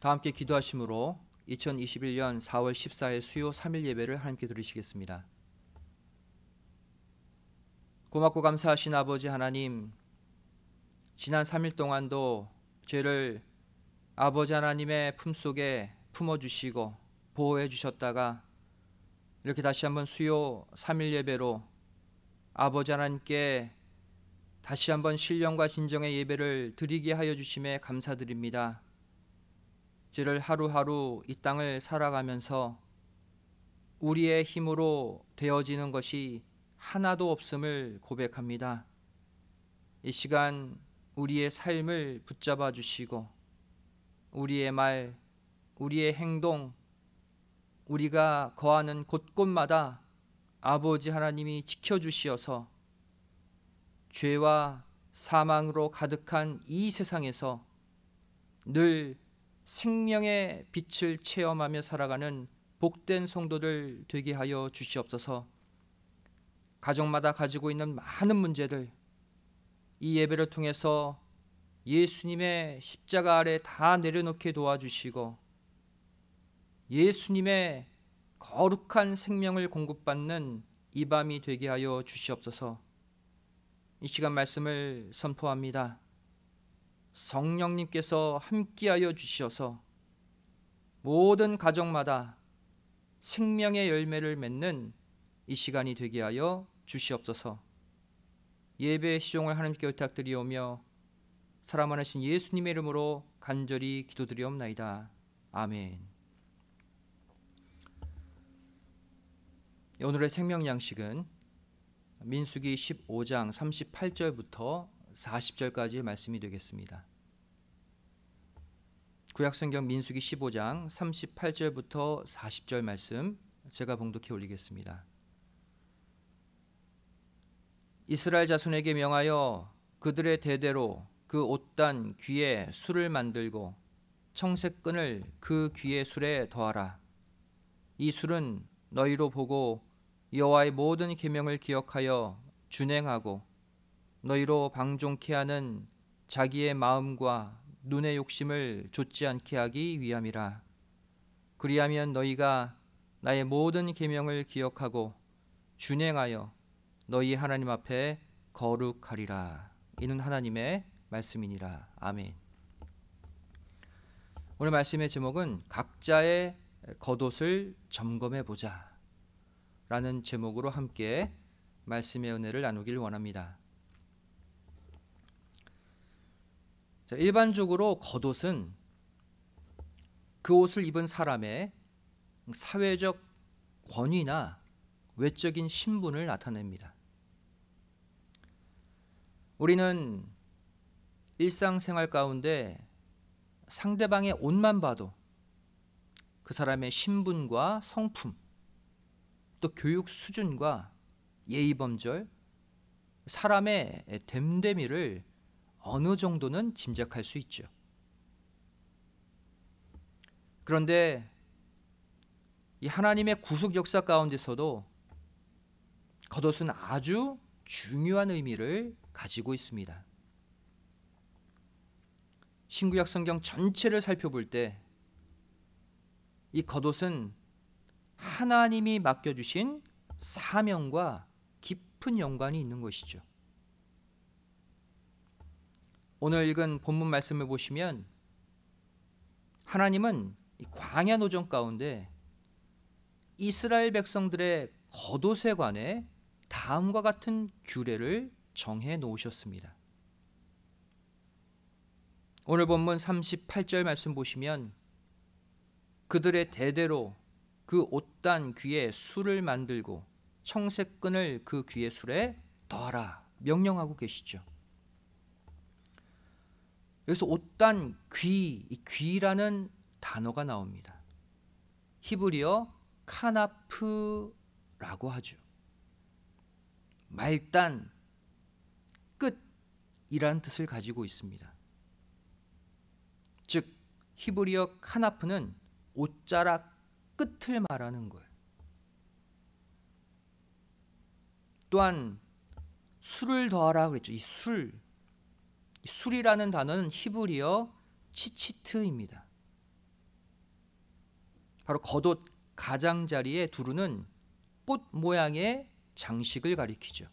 다 함께 기도하심으로 2021년 4월 14일 수요 3일 예배를 함께 드리시겠습니다. 고맙고 감사하신 아버지 하나님 지난 3일 동안도 죄를 아버지 하나님의 품속에 품어주시고 보호해 주셨다가 이렇게 다시 한번 수요 3일 예배로 아버지 하나님께 다시 한번 신령과 진정의 예배를 드리게 하여 주심에 감사드립니다. 지를 하루하루 이 땅을 살아가면서 우리의 힘으로 되어지는 것이 하나도 없음을 고백합니다. 이 시간 우리의 삶을 붙잡아 주시고 우리의 말, 우리의 행동, 우리가 거하는 곳곳마다 아버지 하나님이 지켜주시어서 죄와 사망으로 가득한 이 세상에서 늘 생명의 빛을 체험하며 살아가는 복된 성도들 되게 하여 주시옵소서. 가정마다 가지고 있는 많은 문제들 이 예배를 통해서 예수님의 십자가 아래 다 내려놓게 도와주시고 예수님의 거룩한 생명을 공급받는 이 밤이 되게 하여 주시옵소서. 이 시간 말씀을 선포합니다. 성령님께서 함께하여 주셔서 시 모든 가정마다 생명의 열매를 맺는 이 시간이 되게 하여 주시옵소서. 예배 시종을 하나님께 부탁드리오며 사랑하신 예수님의 이름으로 간절히 기도드리옵나이다. 아멘. 네, 오늘의 생명 양식은 민수기 15장 38절부터 40절까지의 말씀이 되겠습니다. 구약성경 민수기 15장 38절부터 40절 말씀 제가 봉독해 올리겠습니다. 이스라엘 자손에게 명하여 그들의 대대로 그 옷단 귀에 술을 만들고 청색끈을 그 귀의 술에 더하라. 이 술은 너희로 보고 여호와의 모든 계명을 기억하여 준행하고 너희로 방종케 하는 자기의 마음과 눈의 욕심을 좇지 않게 하기 위함이라. 그리하면 너희가 나의 모든 계명을 기억하고 준행하여 너희 하나님 앞에 거룩하리라. 이는 하나님의 말씀이니라. 아멘. 오늘 말씀의 제목은 각자의 겉옷을 점검해 보자. 라는 제목으로 함께 말씀의 은혜를 나누길 원합니다. 자, 일반적으로 겉옷은 그 옷을 입은 사람의 사회적 권위나 외적인 신분을 나타냅니다. 우리는 일상생활 가운데 상대방의 옷만 봐도 그 사람의 신분과 성품, 또 교육 수준과 예의범절, 사람의 됨됨이를 어느 정도는 짐작할 수 있죠. 그런데 이 하나님의 구속 역사 가운데서도 겉옷은 아주 중요한 의미를 가지고 있습니다. 신구약 성경 전체를 살펴볼 때 이 겉옷은 하나님이 맡겨주신 사명과 깊은 연관이 있는 것이죠. 오늘 읽은 본문 말씀을 보시면 하나님은 광야 노정 가운데 이스라엘 백성들의 겉옷에 관해 다음과 같은 규례를 정해 놓으셨습니다. 오늘 본문 38절 말씀 보시면 그들의 대대로 그 옷단 귀에 술을 만들고 청색끈을 그 귀에 술에 더하라 명령하고 계시죠. 여기서 옷단 귀, 이 귀라는 단어가 나옵니다. 히브리어 카나프라고 하죠. 말단, 끝이란 뜻을 가지고 있습니다. 즉 히브리어 카나프는 옷자락 끝을 말하는 거예요. 또한 술을 더하라 그랬죠. 이 술, 술이라는 단어는 히브리어 치치트입니다. 바로 겉옷 가장자리에 두르는 꽃 모양의 장식을 가리키죠.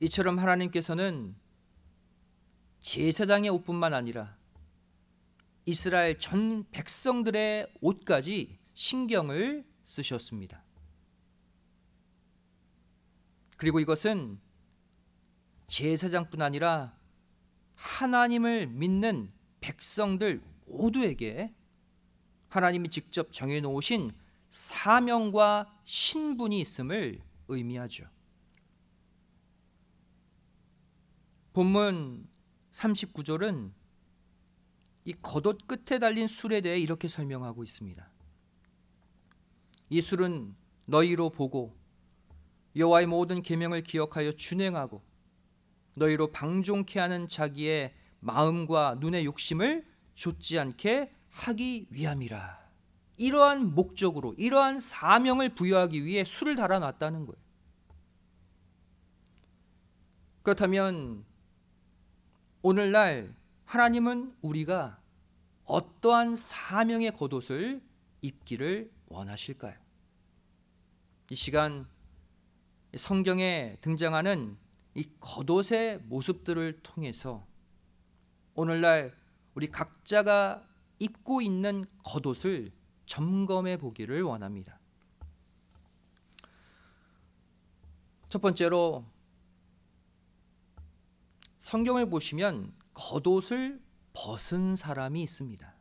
이처럼 하나님께서는 제사장의 옷뿐만 아니라 이스라엘 전 백성들의 옷까지 신경을 쓰셨습니다. 그리고 이것은 제사장뿐 아니라 하나님을 믿는 백성들 모두에게 하나님이 직접 정해놓으신 사명과 신분이 있음을 의미하죠. 본문 39절은 이 겉옷 끝에 달린 술에 대해 이렇게 설명하고 있습니다. 이 술은 너희로 보고 여호와의 모든 계명을 기억하여 준행하고 너희로 방종케 하는 자기의 마음과 눈의 욕심을 좇지 않게 하기 위함이라. 이러한 목적으로 이러한 사명을 부여하기 위해 술을 달아놨다는 거예요. 그렇다면 오늘날 하나님은 우리가 어떠한 사명의 겉옷을 입기를 원하실까요? 이 시간 성경에 등장하는 이 겉옷의 모습들을 통해서 오늘날 우리 각자가 입고 있는 겉옷을 점검해 보기를 원합니다. 첫 번째로 성경을 보시면 겉옷을 벗은 사람이 있습니다.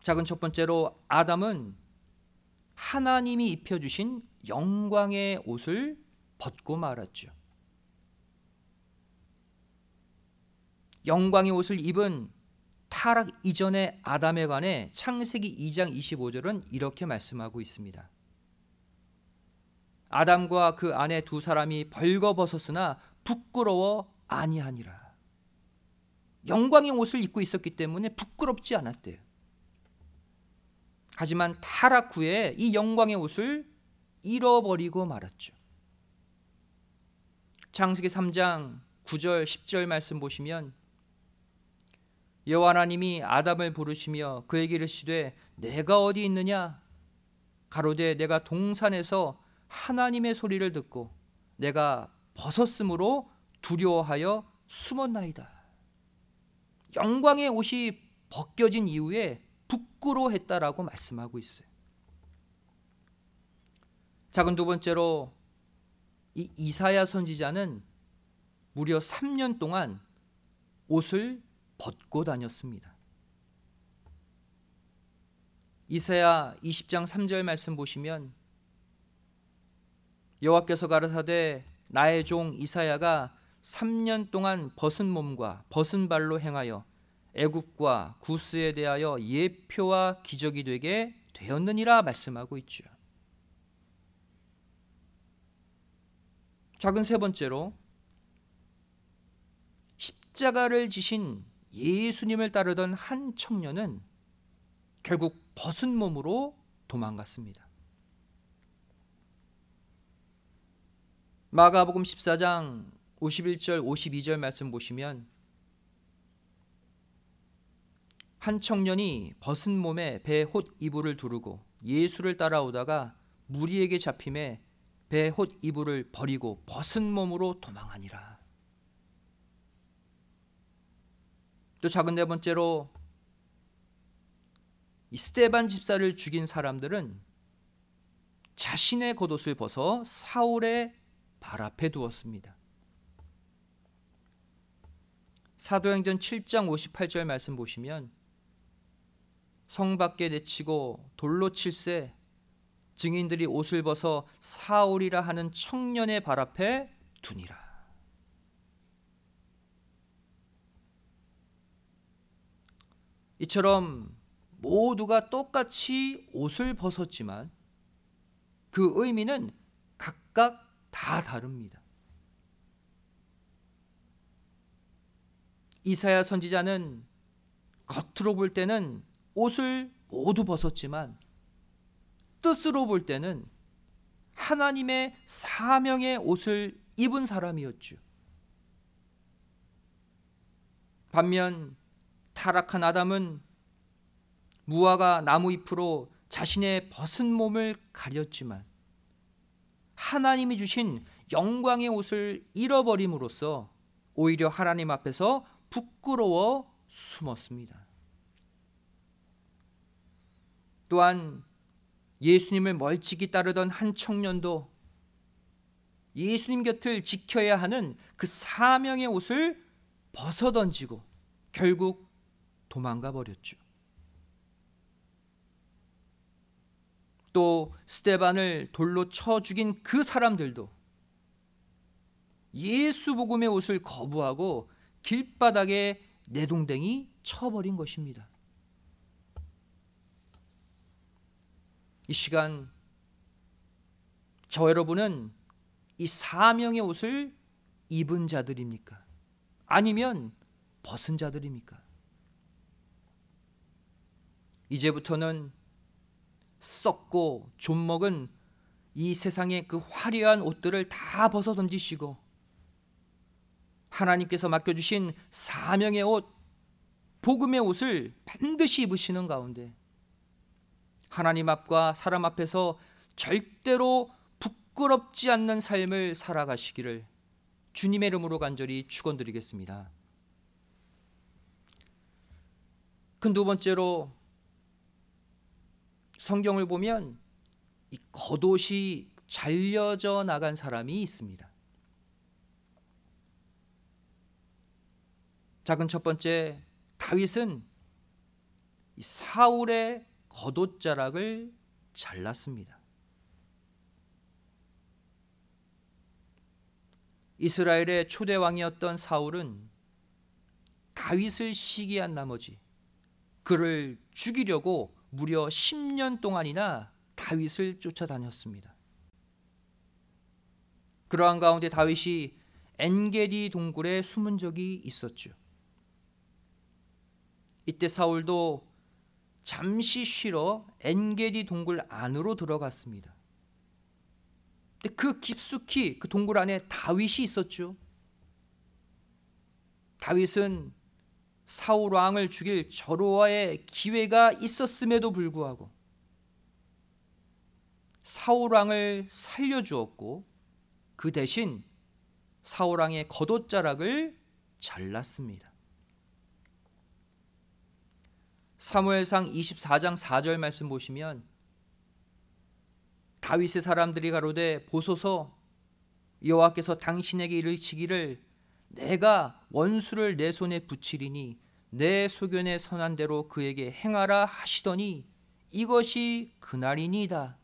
작은 첫 번째로 아담은 하나님이 입혀주신 영광의 옷을 벗고 말았죠. 영광의 옷을 입은 타락 이전의 아담에 관해 창세기 2장 25절은 이렇게 말씀하고 있습니다. 아담과 그 아내 두 사람이 벌거벗었으나 부끄러워 아니하니라. 영광의 옷을 입고 있었기 때문에 부끄럽지 않았대요. 하지만 타락 후에 이 영광의 옷을 잃어버리고 말았죠. 창세기 3장 9절 10절 말씀 보시면 여호와 하나님이 아담을 부르시며 그에게 이르시되 내가 어디 있느냐 가로되 내가 동산에서 하나님의 소리를 듣고 내가 벗었으므로 두려워하여 숨었나이다. 영광의 옷이 벗겨진 이후에 부끄러했다라고 말씀하고 있어요. 자, 그두 번째로 이 이사야 선지자는 무려 3년 동안 옷을 벗고 다녔습니다. 이사야 20장 3절 말씀 보시면 여호와께서 가라사대 나의 종 이사야가 3년 동안 벗은 몸과 벗은 발로 행하여 애굽과 구스에 대하여 예표와 기적이 되게 되었느니라 말씀하고 있죠. 작은 세 번째로 십자가를 지신 예수님을 따르던 한 청년은 결국 벗은 몸으로 도망갔습니다. 마가복음 14장 51절 52절 말씀 보시면 한 청년이 벗은 몸에 배홑 이불을 두르고 예수를 따라오다가 무리에게 잡힘에 배옷 이불을 버리고 벗은 몸으로 도망하니라. 또 작은 네 번째로 스테반 집사를 죽인 사람들은 자신의 겉옷을 벗어 사울의 발 앞에 두었습니다. 사도행전 7장 58절 말씀 보시면 성 밖에 내치고 돌로 칠세 증인들이 옷을 벗어 사울이라 하는 청년의 발 앞에 두니라. 이처럼 모두가 똑같이 옷을 벗었지만 그 의미는 각각 다 다릅니다. 이사야 선지자는 겉으로 볼 때는 옷을 모두 벗었지만 뜻으로 볼 때는 하나님의 사명의 옷을 입은 사람이었죠. 반면 타락한 아담은 무화과 나무 잎으로 자신의 벗은 몸을 가렸지만 하나님이 주신 영광의 옷을 잃어버림으로써 오히려 하나님 앞에서 부끄러워 숨었습니다. 또한 예수님을 멀찍이 따르던 한 청년도 예수님 곁을 지켜야 하는 그 사명의 옷을 벗어던지고 결국 도망가 버렸죠. 또 스테반을 돌로 쳐 죽인 그 사람들도 예수 복음의 옷을 거부하고 길바닥에 내동댕이 쳐버린 것입니다. 이 시간 저 여러분은 이 사명의 옷을 입은 자들입니까? 아니면 벗은 자들입니까? 이제부터는 썩고 좀먹은 이 세상의 그 화려한 옷들을 다 벗어 던지시고 하나님께서 맡겨주신 사명의 옷, 복음의 옷을 반드시 입으시는 가운데 하나님 앞과 사람 앞에서 절대로 부끄럽지 않는 삶을 살아가시기를 주님의 이름으로 간절히 축원드리겠습니다. 큰두 그 번째로 성경을 보면 이 겉옷이 잘려져 나간 사람이 있습니다. 작은 첫 번째 다윗은 사울의 겉옷자락을 잘랐습니다. 이스라엘의 초대 왕이었던 사울은 다윗을 시기한 나머지 그를 죽이려고 무려 10년 동안이나 다윗을 쫓아다녔습니다. 그러한 가운데 다윗이 엔게디 동굴에 숨은 적이 있었죠. 이때 사울도 잠시 쉬러 엔게디 동굴 안으로 들어갔습니다. 근데 그 깊숙이 그 동굴 안에 다윗이 있었죠. 다윗은 사울 왕을 죽일 저로와의 기회가 있었음에도 불구하고 사울 왕을 살려 주었고 그 대신 사울 왕의 겉옷자락을 잘랐습니다. 사무엘상 24장 4절 말씀 보시면 다윗의 사람들이 가로되 보소서 여호와께서 당신에게 이르시기를 내가 원수를 내 손에 붙이리니 내 소견에 선한 대로 그에게 행하라 하시더니 이것이 그날이니이다.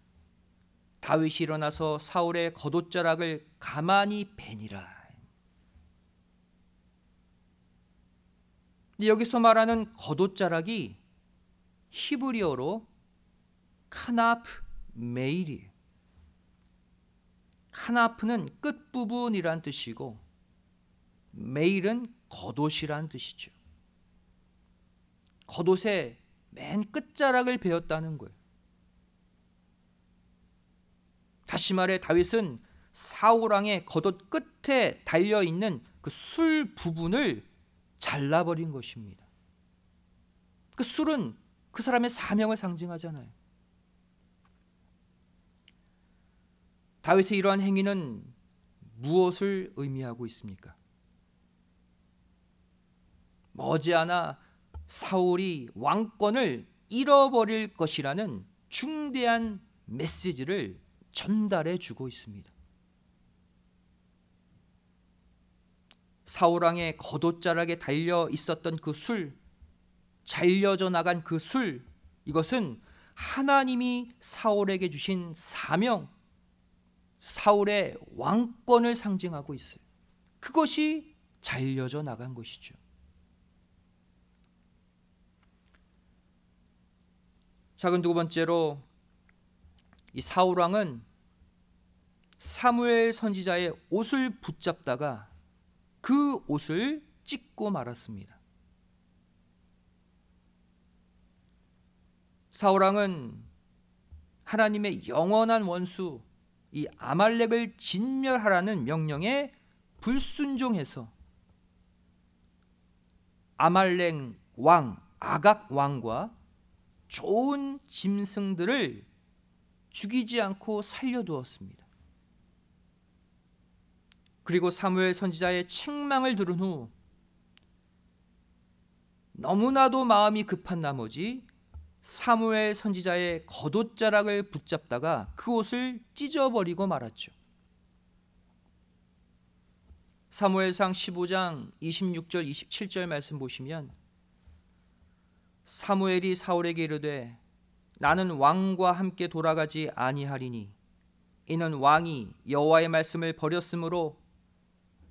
다윗이 일어나서 사울의 겉옷자락을 가만히 베니라. 여기서 말하는 겉옷자락이 히브리어로 카나프 메일이에요. 카나프는 끝부분이란 뜻이고 메일은 겉옷이란 뜻이죠. 겉옷의 맨 끝자락을 베었다는 거예요. 다시 말해 다윗은 사울왕의 겉옷 끝에 달려 있는 그 술 부분을 잘라버린 것입니다. 그 술은 그 사람의 사명을 상징하잖아요. 다윗의 이러한 행위는 무엇을 의미하고 있습니까? 머지않아 사울이 왕권을 잃어버릴 것이라는 중대한 메시지를 전달해 주고 있습니다. 사울왕의 거둣자락에 달려 있었던 그 술, 잘려져 나간 그 술, 이것은 하나님이 사울에게 주신 사명, 사울의 왕권을 상징하고 있어요. 그것이 잘려져 나간 것이죠. 자, 그두 번째로 이 사울 왕은 사무엘 선지자의 옷을 붙잡다가 그 옷을 찢고 말았습니다. 사우랑은 하나님의 영원한 원수 이 아말렉을 진멸하라는 명령에 불순종해서 아말렉 왕 아각 왕과 좋은 짐승들을 죽이지 않고 살려두었습니다. 그리고 사무엘 선지자의 책망을 들은 후 너무나도 마음이 급한 나머지 사무엘 선지자의 겉옷자락을 붙잡다가 그 옷을 찢어버리고 말았죠. 사무엘상 15장 26절 27절 말씀 보시면 사무엘이 사울에게 이르되 나는 왕과 함께 돌아가지 아니하리니 이는 왕이 여호와의 말씀을 버렸으므로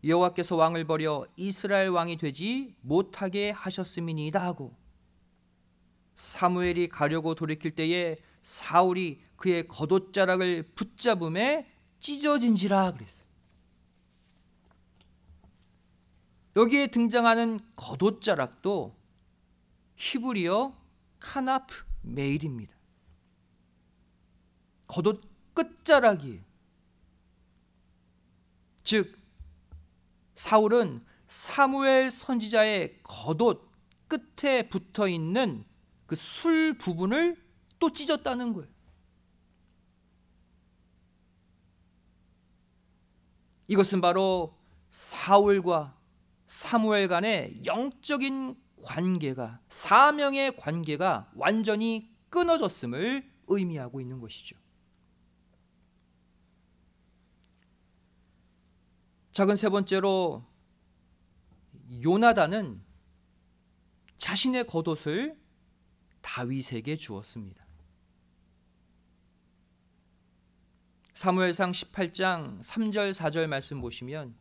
여호와께서 왕을 버려 이스라엘 왕이 되지 못하게 하셨음이니이다 하고 사무엘이 가려고 돌이킬 때에 사울이 그의 겉옷자락을 붙잡음에 찢어진지라 그랬어. 여기에 등장하는 겉옷자락도 히브리어 카나프 메일입니다. 겉옷 끝자락이 즉 사울은 사무엘 선지자의 겉옷 끝에 붙어 있는 그술 부분을 또 찢었다는 거예요. 이것은 바로 사울과 사무엘 간의 영적인 관계가 사명의 관계가 완전히 끊어졌음을 의미하고 있는 것이죠. 작은 세 번째로 요나단은 자신의 겉옷을 다윗에게 주었습니다. 사무엘상 18장 3절 4절 말씀 보시면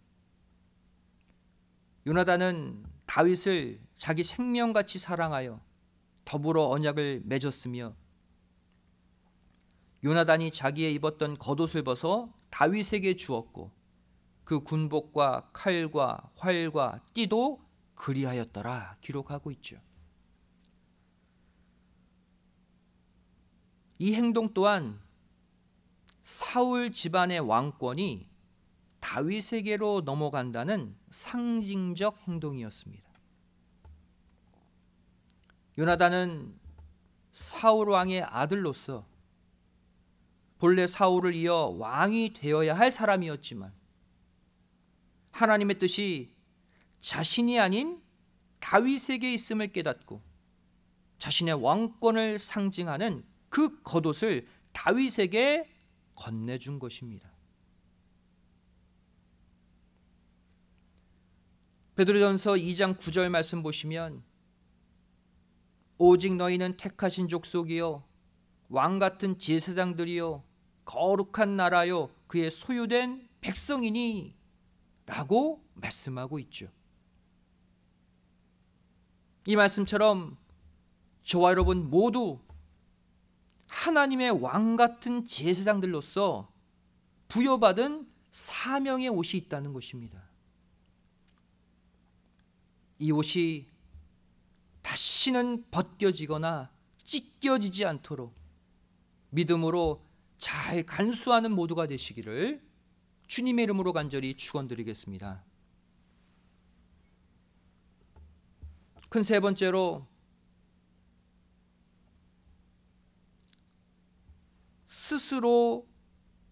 요나단은 다윗을 자기 생명같이 사랑하여 더불어 언약을 맺었으며 요나단이 자기의 입었던 겉옷을 벗어 다윗에게 주었고 그 군복과 칼과 활과 띠도 그리하였더라 기록하고 있죠. 이 행동 또한 사울 집안의 왕권이 다윗에게로 넘어간다는 상징적 행동이었습니다. 요나단은 사울 왕의 아들로서 본래 사울을 이어 왕이 되어야 할 사람이었지만 하나님의 뜻이 자신이 아닌 다윗에게 있음을 깨닫고 자신의 왕권을 상징하는 그 겉옷을 다윗에게 건네준 것입니다. 베드로전서 2장 9절 말씀 보시면 오직 너희는 택하신 족속이요 왕 같은 제사장들이요 거룩한 나라요 그의 소유된 백성이니라고 말씀하고 있죠. 이 말씀처럼 저와 여러분 모두 하나님의 왕 같은 제사장들로서 부여받은 사명의 옷이 있다는 것입니다. 이 옷이 다시는 벗겨지거나 찢겨지지 않도록 믿음으로 잘 간수하는 모두가 되시기를 주님의 이름으로 간절히 축원드리겠습니다. 큰 세 번째로 스스로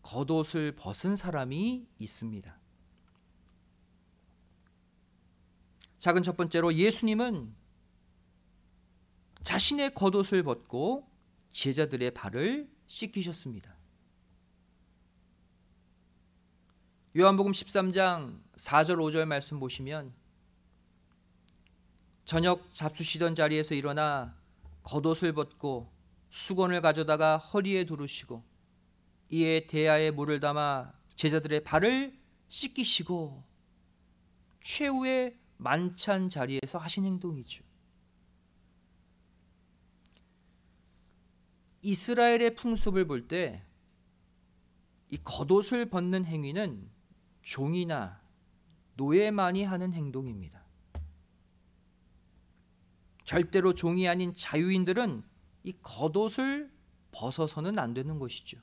겉옷을 벗은 사람이 있습니다. 작은 첫 번째로 예수님은 자신의 겉옷을 벗고 제자들의 발을 씻기셨습니다. 요한복음 13장 4절 5절 말씀 보시면 저녁 잡수시던 자리에서 일어나 겉옷을 벗고 수건을 가져다가 허리에 두르시고 이에 대야에 물을 담아 제자들의 발을 씻기시고 최후의 만찬 자리에서 하신 행동이죠. 이스라엘의 풍습을 볼 때이 겉옷을 벗는 행위는 종이나 노예만이 하는 행동입니다. 절대로 종이 아닌 자유인들은 이 겉옷을 벗어서는 안 되는 것이죠.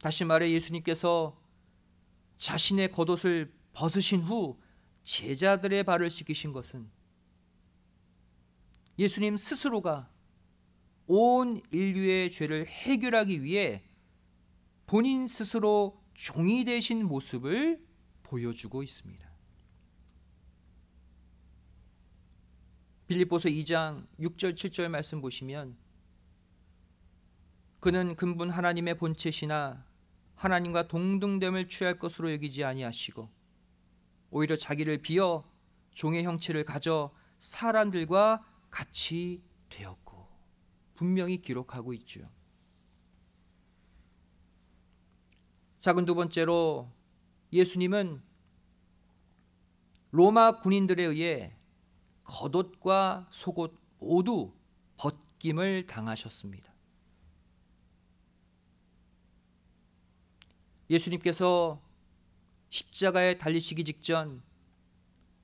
다시 말해 예수님께서 자신의 겉옷을 벗으신 후 제자들의 발을 씻기신 것은 예수님 스스로가 온 인류의 죄를 해결하기 위해 본인 스스로 종이 되신 모습을 보여주고 있습니다. 빌립보서 2장 6절 7절 말씀 보시면 그는 근본 하나님의 본체시나 하나님과 동등됨을 취할 것으로 여기지 아니하시고 오히려 자기를 비어 종의 형체를 가져 사람들과 같이 되었고 분명히 기록하고 있죠. 작은 두 번째로 예수님은 로마 군인들에 의해 겉옷과 속옷 모두 벗김을 당하셨습니다. 예수님께서 십자가에 달리시기 직전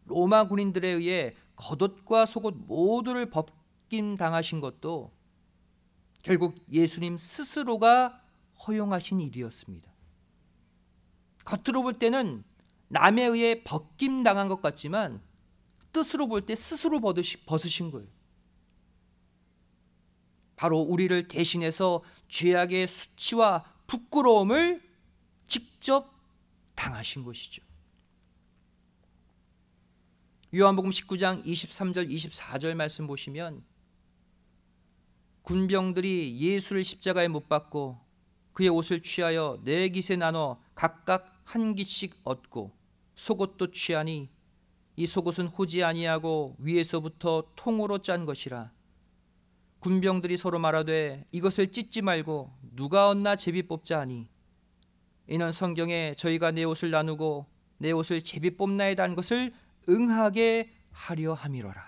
로마 군인들에 의해 겉옷과 속옷 모두를 벗김 당하신 것도 결국 예수님 스스로가 허용하신 일이었습니다. 겉으로 볼 때는 남에 의해 벗김 당한 것 같지만 뜻으로 볼 때 스스로 벗으신 거예요. 바로 우리를 대신해서 죄악의 수치와 부끄러움을 직접 당하신 것이죠. 요한복음 19장 23절 24절 말씀 보시면 군병들이 예수를 십자가에 못 박고 그의 옷을 취하여 네 깃에 나눠 각각 한 깃씩 얻고 속옷도 취하니 이 속옷은 호지 아니하고 위에서부터 통으로 짠 것이라 군병들이 서로 말하되 이것을 찢지 말고 누가 얻나 제비 뽑자 하니 이는 성경에 저희가 내 옷을 나누고 내 옷을 제비 뽑나에단 것을 응하게 하려 함이로라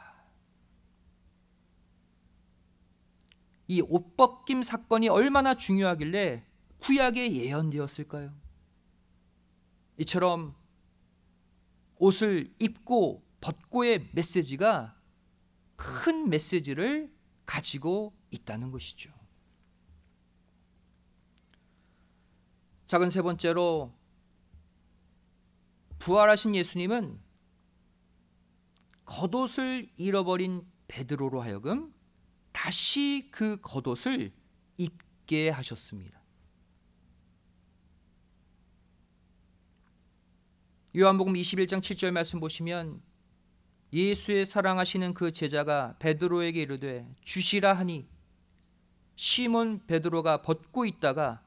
이 옷벗김 사건이 얼마나 중요하길래 구약에 예언되었을까요? 이처럼 옷을 입고 벗고의 메시지가 큰 메시지를 가지고 있다는 것이죠. 작은 세 번째로 부활하신 예수님은 겉옷을 잃어버린 베드로로 하여금 다시 그 겉옷을 입게 하셨습니다. 요한복음 21장 7절 말씀 보시면 예수의 사랑하시는 그 제자가 베드로에게 이르되 주시라 하니 시몬 베드로가 벗고 있다가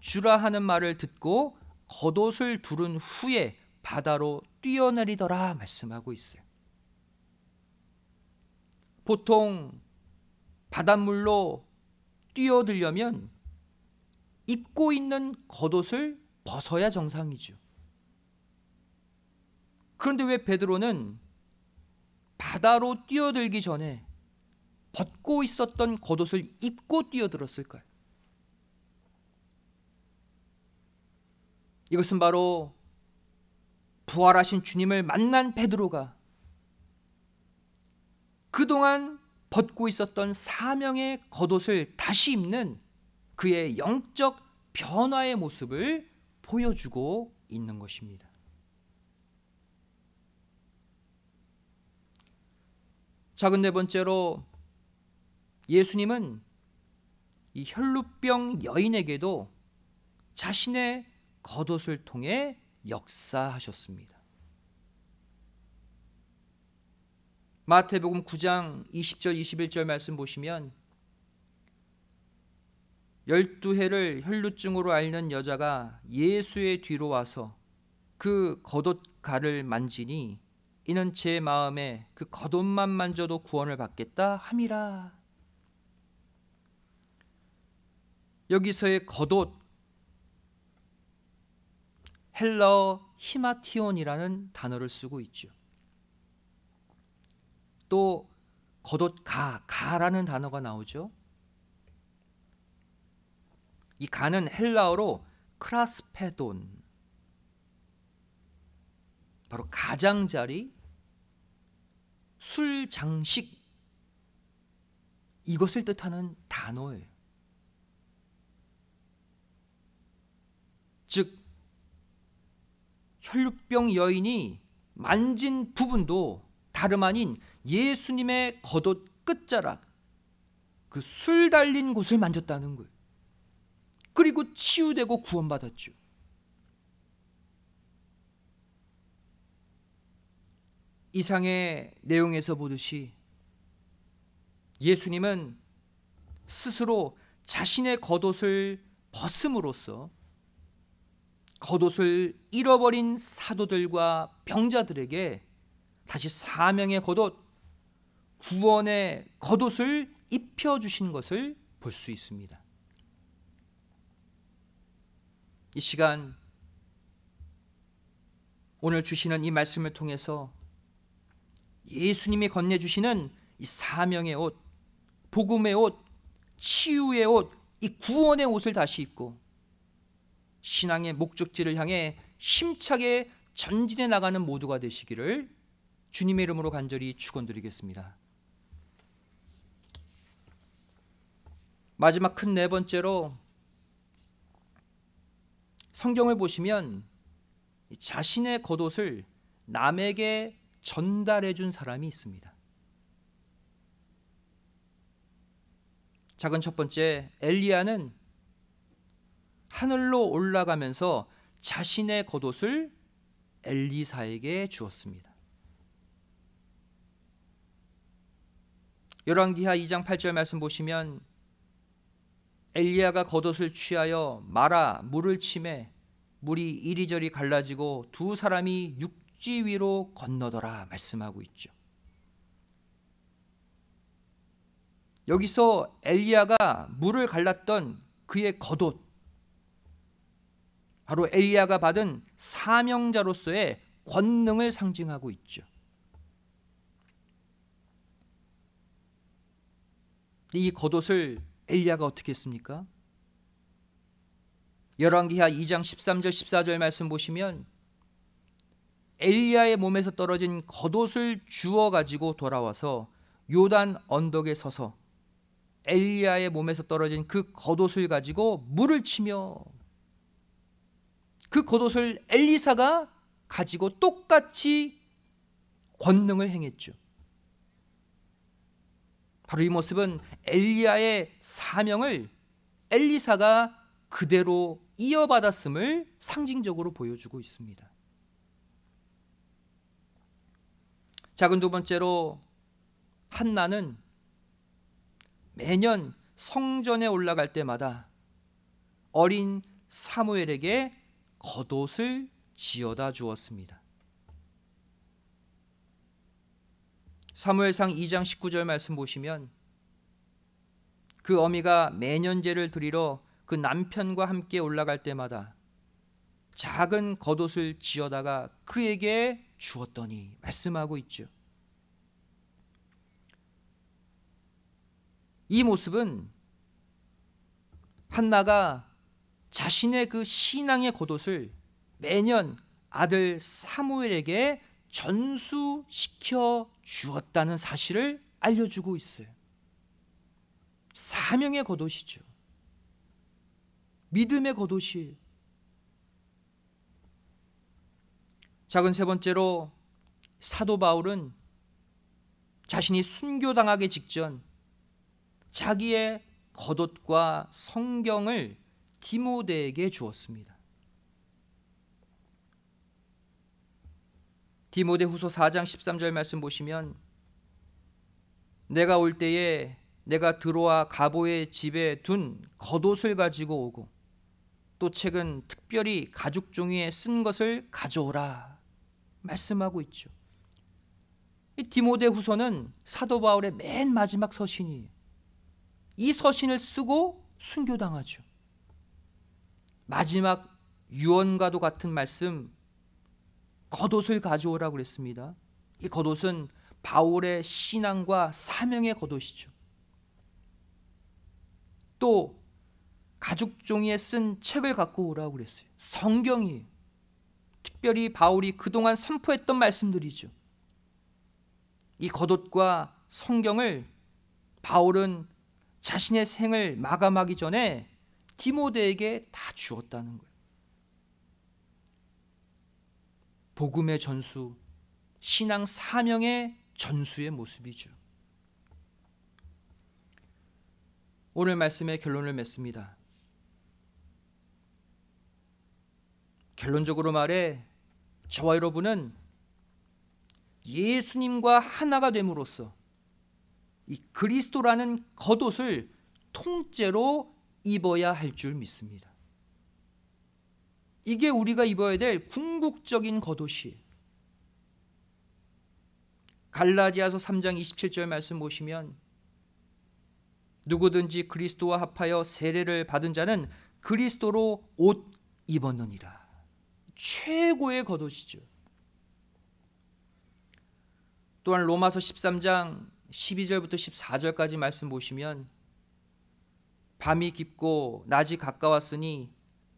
주라 하는 말을 듣고 겉옷을 두른 후에 바다로 뛰어내리더라 말씀하고 있어요. 보통 바닷물로 뛰어들려면 입고 있는 겉옷을 벗어야 정상이죠. 그런데 왜 베드로는 바다로 뛰어들기 전에 벗고 있었던 겉옷을 입고 뛰어들었을까요? 이것은 바로 부활하신 주님을 만난 베드로가 그동안 벗고 있었던 사명의 겉옷을 다시 입는 그의 영적 변화의 모습을 보여주고 있는 것입니다. 작은 네 번째로 예수님은 이 혈루병 여인에게도 자신의 겉옷을 통해 역사하셨습니다. 마태복음 9장 20절 21절 말씀 보시면 열두 해를 혈루증으로 앓는 여자가 예수의 뒤로 와서 그 겉옷 가를 만지니 이는 제 마음에 그 겉옷만 만져도 구원을 받겠다 함이라. 여기서의 겉옷 헬라 히마티온이라는 단어를 쓰고 있죠. 또 겉옷 가, 가라는 단어가 나오죠. 이 가는 헬라어로 크라스페돈 바로 가장자리 술, 장식 이것을 뜻하는 단어예요. 즉 혈루병 여인이 만진 부분도 다름 아닌 예수님의 겉옷 끝자락 그 술 달린 곳을 만졌다는 거예요. 그리고 치유되고 구원받았죠. 이상의 내용에서 보듯이 예수님은 스스로 자신의 겉옷을 벗음으로써 겉옷을 잃어버린 사도들과 병자들에게 다시 사명의 겉옷, 구원의 겉옷을 입혀 주신 것을 볼 수 있습니다. 이 시간 오늘 주시는 이 말씀을 통해서 예수님이 건네주시는 이 사명의 옷, 복음의 옷, 치유의 옷, 이 구원의 옷을 다시 입고 신앙의 목적지를 향해 힘차게 전진해 나가는 모두가 되시기를 주님의 이름으로 간절히 축원드리겠습니다. 마지막 큰 네 번째로 성경을 보시면 자신의 겉옷을 남에게 전달해 준 사람이 있습니다. 작은 첫 번째 엘리야는 하늘로 올라가면서 자신의 겉옷을 엘리사에게 주었습니다. 열왕기하 2장 8절 말씀 보시면 엘리야가 겉옷을 취하여 마라 물을 침해 물이 이리저리 갈라지고 두 사람이 육 육지 위로 건너더라 말씀하고 있죠. 여기서 엘리야가 물을 갈랐던 그의 겉옷 바로 엘리야가 받은 사명자로서의 권능을 상징하고 있죠. 이 겉옷을 엘리야가 어떻게 했습니까? 열왕기하 2장 13절 14절 말씀 보시면 엘리야의 몸에서 떨어진 겉옷을 주워 가지고 돌아와서 요단 언덕에 서서 엘리야의 몸에서 떨어진 그 겉옷을 가지고 물을 치며 그 겉옷을 엘리사가 가지고 똑같이 권능을 행했죠. 바로 이 모습은 엘리야의 사명을 엘리사가 그대로 이어받았음을 상징적으로 보여주고 있습니다. 작은 두 번째로 한나는 매년 성전에 올라갈 때마다 어린 사무엘에게 겉옷을 지어다 주었습니다. 사무엘상 2장 19절 말씀 보시면 그 어미가 매년제를 드리러 그 남편과 함께 올라갈 때마다 작은 겉옷을 지어다가 그에게 주었더니 말씀하고 있죠. 이 모습은 한나가 자신의 그 신앙의 겉옷을 매년 아들 사무엘에게 전수시켜 주었다는 사실을 알려주고 있어요. 사명의 겉옷이죠. 믿음의 겉옷이에요. 작은 세 번째로 사도 바울은 자신이 순교당하기 직전 자기의 겉옷과 성경을 디모데에게 주었습니다. 디모데 후소 4장 13절 말씀 보시면 내가 올 때에 내가 들어와 가보의 집에 둔 겉옷을 가지고 오고 또 책은 특별히 가죽 종이에 쓴 것을 가져오라 말씀하고 있죠. 이 디모데 후서는 사도 바울의 맨 마지막 서신이이 서신을 쓰고 순교당하죠. 마지막 유언과도 같은 말씀 겉옷을 가져오라 그랬습니다. 이 겉옷은 바울의 신앙과 사명의 겉옷이죠. 또 가죽 종이에 쓴 책을 갖고 오라고 그랬어요. 성경이 특별히 바울이 그동안 선포했던 말씀들이죠. 이 겉옷과 성경을 바울은 자신의 생을 마감하기 전에 디모데에게 다 주었다는 거예요. 복음의 전수, 신앙 사명의 전수의 모습이죠. 오늘 말씀의 결론을 맺습니다. 결론적으로 말해 저와 여러분은 예수님과 하나가 됨으로써 이 그리스도라는 겉옷을 통째로 입어야 할 줄 믿습니다. 이게 우리가 입어야 될 궁극적인 겉옷이 갈라디아서 3장 27절 말씀 보시면 누구든지 그리스도와 합하여 세례를 받은 자는 그리스도로 옷 입었느니라. 최고의 겉옷이죠. 또한 로마서 13장 12절부터 14절까지 말씀 보시면 밤이 깊고 낮이 가까웠으니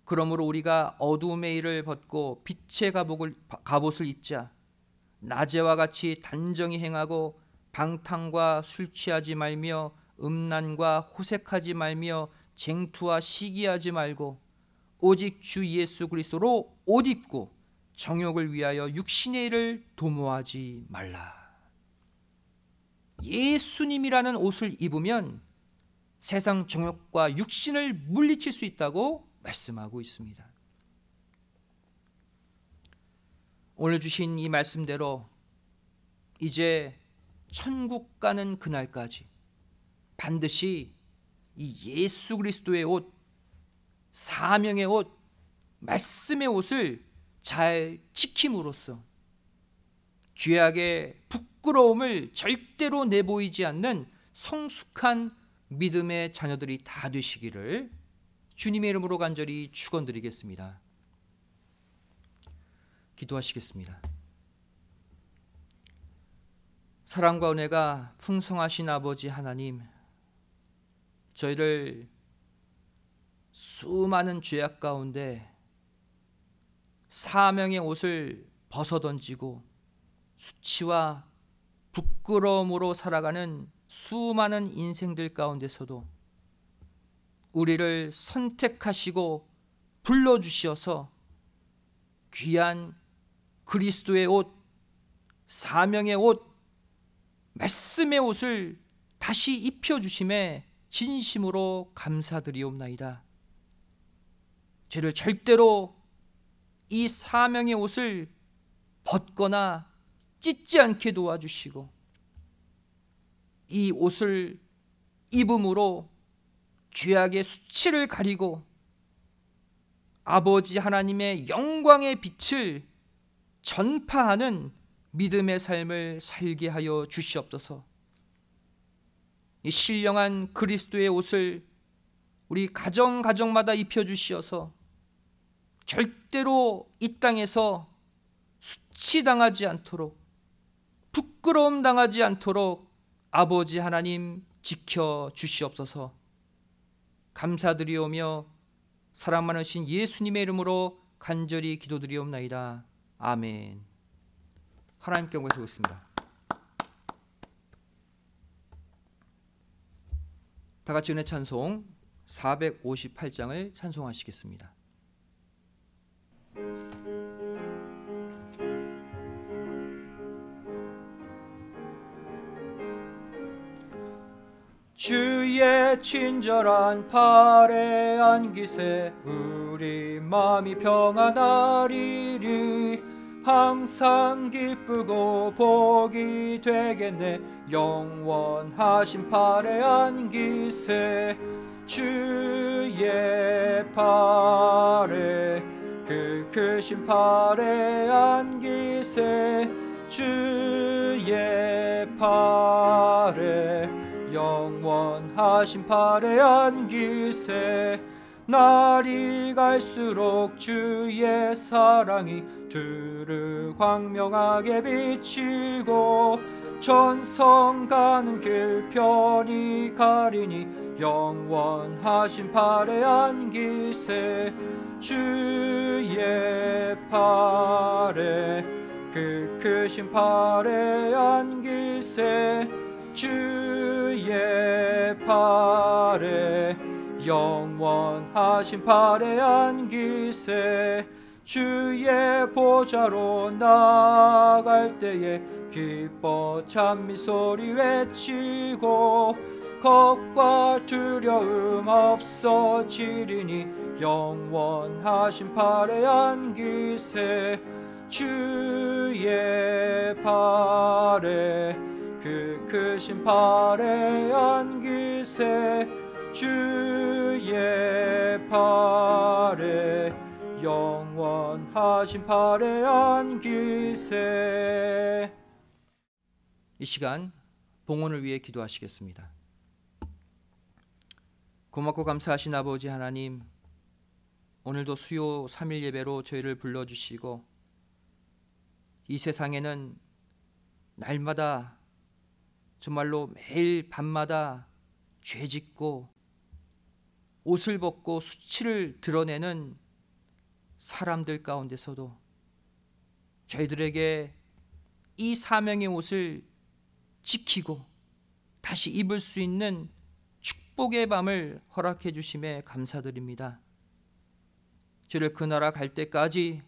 그러므로 우리가 어두움의 일을 벗고 빛의 갑옷을, 갑옷을 입자 낮에와 같이 단정히 행하고 방탕과 술 취하지 말며 음란과 호색하지 말며 쟁투와 시기하지 말고 오직 주 예수 그리스도 옷 입고 정욕을 위하여 육신의 일을 도모하지 말라. 예수님이라는 옷을 입으면 세상 정욕과 육신을 물리칠 수 있다고 말씀하고 있습니다. 오늘 주신 이 말씀대로 이제 천국 가는 그날까지 반드시 이 예수 그리스도의 옷, 사명의 옷, 말씀의 옷을 잘 지킴으로써 죄악의 부끄러움을 절대로 내보이지 않는 성숙한 믿음의 자녀들이 다 되시기를 주님의 이름으로 간절히 축원드리겠습니다. 기도하시겠습니다. 사랑과 은혜가 풍성하신 아버지 하나님, 저희를 수많은 죄악 가운데 사명의 옷을 벗어던지고 수치와 부끄러움으로 살아가는 수많은 인생들 가운데서도 우리를 선택하시고 불러주시어서 귀한 그리스도의 옷, 사명의 옷, 말씀의 옷을 다시 입혀주심에 진심으로 감사드리옵나이다. 죄를 절대로 이 사명의 옷을 벗거나 찢지 않게 도와주시고 이 옷을 입음으로 죄악의 수치를 가리고 아버지 하나님의 영광의 빛을 전파하는 믿음의 삶을 살게 하여 주시옵소서. 이 신령한 그리스도의 옷을 우리 가정 가정마다 입혀 주시어서 절 절대로 이 땅에서 수치당하지 않도록 부끄러움 당하지 않도록 아버지 하나님 지켜 주시옵소서 감사드리오며 사랑 많으신 예수님의 이름으로 간절히 기도드리옵나이다 아멘 하나님께 영광을 겠습니다 다같이 은혜 찬송 458장을 찬송하시겠습니다 주의 친절한 팔에 안기세 우리 마음이 평안하리니 항상 기쁘고 복이 되겠네 영원하신 팔에 안기세 주의 팔에 그 크신 그 팔에 안기세 주의 팔에 영원하신 팔에 안기세 날이 갈수록 주의 사랑이 두루 광명하게 비치고 전성 가는 길 편히 가리니 영원하신 팔에 안기세 주의 팔에 그 크신 팔에 안기세 주의 팔에 영원하신 팔에 안기세 주의 보좌로 나갈 때에 기뻐 찬미 소리 외치고 겁과 두려움 없어지리니 영원하신 발안 기세 주의 발에 그 크신 발안 기세 주의 발에 영원하신 발안 기세 이 시간 봉헌을 위해 기도하시겠습니다. 고맙고 감사하신 아버지 하나님, 오늘도 수요 3일 예배로 저희를 불러주시고 이 세상에는 날마다 정말로 매일 밤마다 죄 짓고 옷을 벗고 수치를 드러내는 사람들 가운데서도 저희들에게 이 사명의 옷을 지키고 다시 입을 수 있는 축복의 밤을 허락해 주심에 감사드립니다. 주를 그 나라 갈 때까지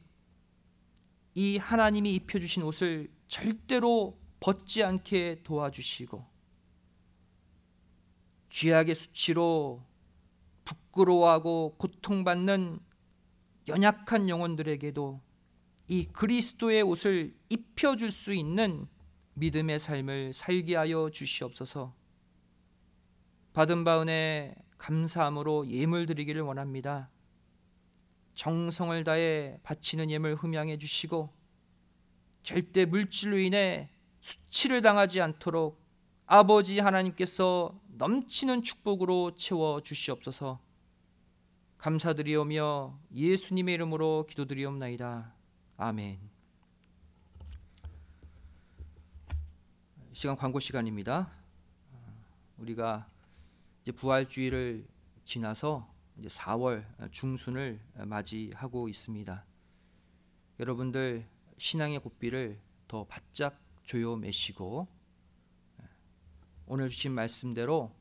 이 하나님이 입혀 주신 옷을 절대로 벗지 않게 도와주시고 죄악의 수치로 부끄러워하고 고통받는 연약한 영혼들에게도 이 그리스도의 옷을 입혀 줄수 있는 믿음의 삶을 살게 하여 주시옵소서. 받은 바 은혜 감사함으로 예물 드리기를 원합니다. 정성을 다해 바치는 예물 흠양해 주시고 절대 물질로 인해 수치를 당하지 않도록 아버지 하나님께서 넘치는 축복으로 채워 주시옵소서. 감사드리오며 예수님의 이름으로 기도드리옵나이다. 아멘. 시간 광고 시간입니다. 우리가 이제 부활주의를 지나서 이제 4월 중순을 맞이하고 있습니다. 여러분들 신앙의 고삐를 더 바짝 조여 매시고 오늘 주신 말씀대로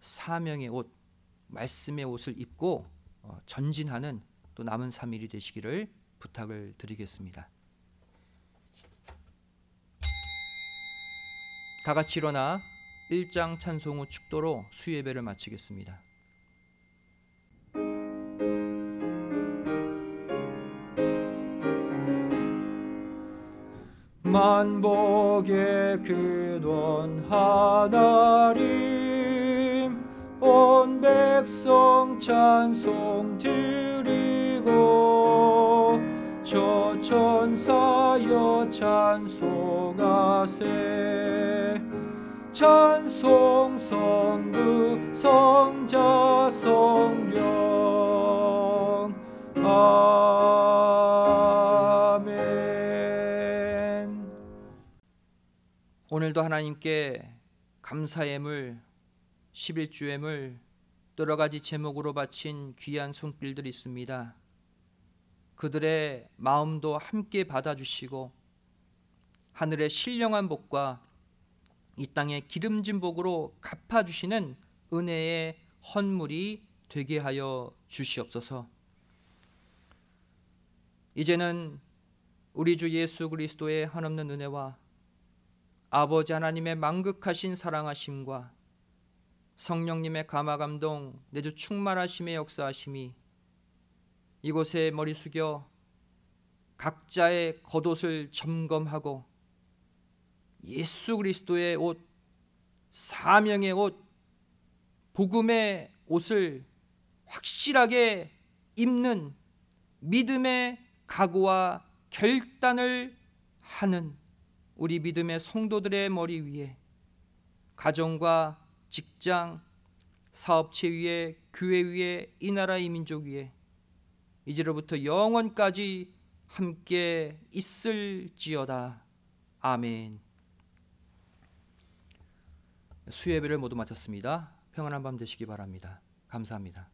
사명의 옷, 말씀의 옷을 입고 어, 전진하는 또 남은 3일이 되시기를 부탁을 드리겠습니다. 다 같이 일어나 1장 찬송 후 축도로 수예배를 마치겠습니다. 만복의 근원 하나님 온 백성 찬송 드리고 저 천사여 찬송하세 찬송 성부 성자 성령 아멘 오늘도 하나님께 감사의 물 11주의 물 여러 가지 제목으로 바친 귀한 손길들이 있습니다. 그들의 마음도 함께 받아주시고 하늘의 신령한 복과 이땅의 기름진 복으로 갚아 주시는 은혜의 헌물이 되게 하여 주시옵소서. 이제는 우리 주 예수 그리스도의 한없는 은혜와 아버지 하나님의 만극하신 사랑하심과 성령님의 감화 감동 내주 충만하심의 역사하심이 이곳에 머리 숙여 각자의 겉옷을 점검하고 예수 그리스도의 옷, 사명의 옷, 복음의 옷을 확실하게 입는 믿음의 각오와 결단을 하는 우리 믿음의 성도들의 머리 위에 가정과 직장, 사업체 위에 교회 위에 이 나라 이 민족 위에 이제로부터 영원까지 함께 있을지어다. 아멘. 수예배를 모두 마쳤습니다. 평안한 밤 되시기 바랍니다. 감사합니다.